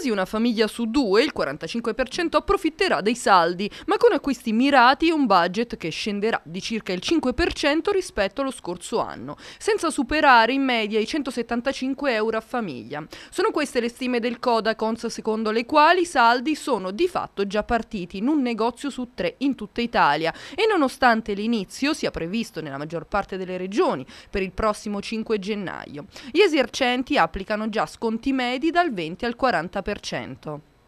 casi una famiglia su due, il 45%, approfitterà dei saldi, ma con acquisti mirati e un budget che scenderà di circa il 5% rispetto allo scorso anno, senza superare in media i 175 euro a famiglia. Sono queste le stime del Codacons secondo le quali i saldi sono di fatto già partiti in un negozio su tre in tutta Italia e nonostante l'inizio sia previsto nella maggior parte delle regioni per il prossimo 5 gennaio, gli esercenti applicano già sconti medi dal 20 al 40%.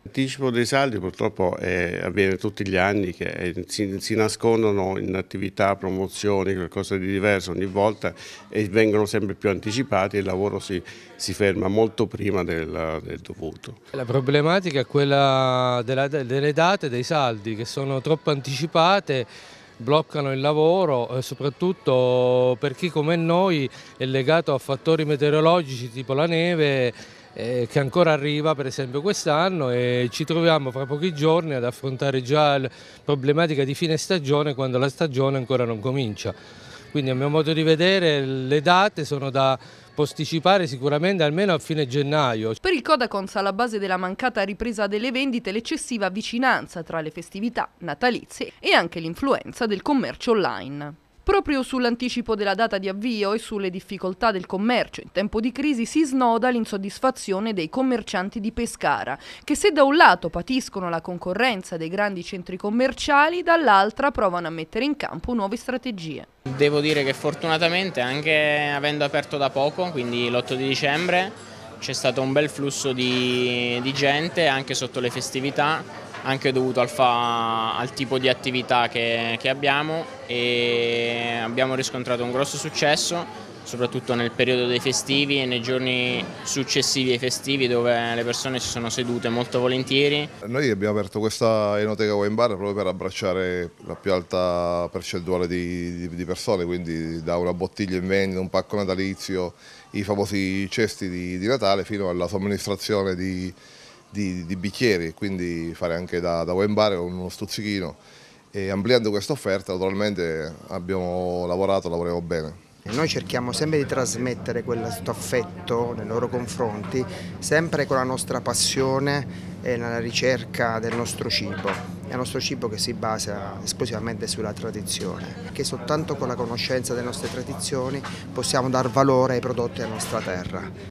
L'anticipo dei saldi purtroppo è, avviene tutti gli anni che è, si, si, nascondono in attività, promozioni, qualcosa di diverso ogni volta e vengono sempre più anticipati e il lavoro si, si ferma molto prima del, del, dovuto. La problematica è quella della, delle date dei saldi che sono troppo anticipate bloccano il lavoro eh, soprattutto per chi come noi è legato a fattori meteorologici tipo la neve eh, che ancora arriva per esempio quest'anno e ci troviamo fra pochi giorni ad affrontare già la problematica di fine stagione quando la stagione ancora non comincia. Quindi a mio modo di vedere le date sono da posticipare sicuramente almeno a fine gennaio. Per il Codacons alla base della mancata ripresa delle vendite l'eccessiva vicinanza tra le festività natalizie e anche l'influenza del commercio online. Proprio sull'anticipo della data di avvio e sulle difficoltà del commercio in tempo di crisi si snoda l'insoddisfazione dei commercianti di Pescara, che se da un lato patiscono la concorrenza dei grandi centri commerciali, dall'altra provano a mettere in campo nuove strategie. Devo dire che fortunatamente anche avendo aperto da poco, quindi l'8 di dicembre, c'è stato un bel flusso di, di gente anche sotto le festività anche dovuto al, fa, al tipo di attività che, che abbiamo e abbiamo riscontrato un grosso successo soprattutto nel periodo dei festivi e nei giorni successivi ai festivi dove le persone si sono sedute molto volentieri. Noi abbiamo aperto questa Enoteca Wine Bar proprio per abbracciare la più alta percentuale di, di, di persone, quindi da una bottiglia in vendita, un pacco natalizio, i famosi cesti di, di Natale fino alla somministrazione di di, di bicchieri, quindi fare anche da, da wine bar uno stuzzichino e ampliando questa offerta naturalmente abbiamo lavorato, lavoriamo bene. Noi cerchiamo sempre di trasmettere questo affetto nei loro confronti, sempre con la nostra passione e nella ricerca del nostro cibo. È il nostro cibo che si basa esclusivamente sulla tradizione, perché soltanto con la conoscenza delle nostre tradizioni possiamo dar valore ai prodotti della nostra terra.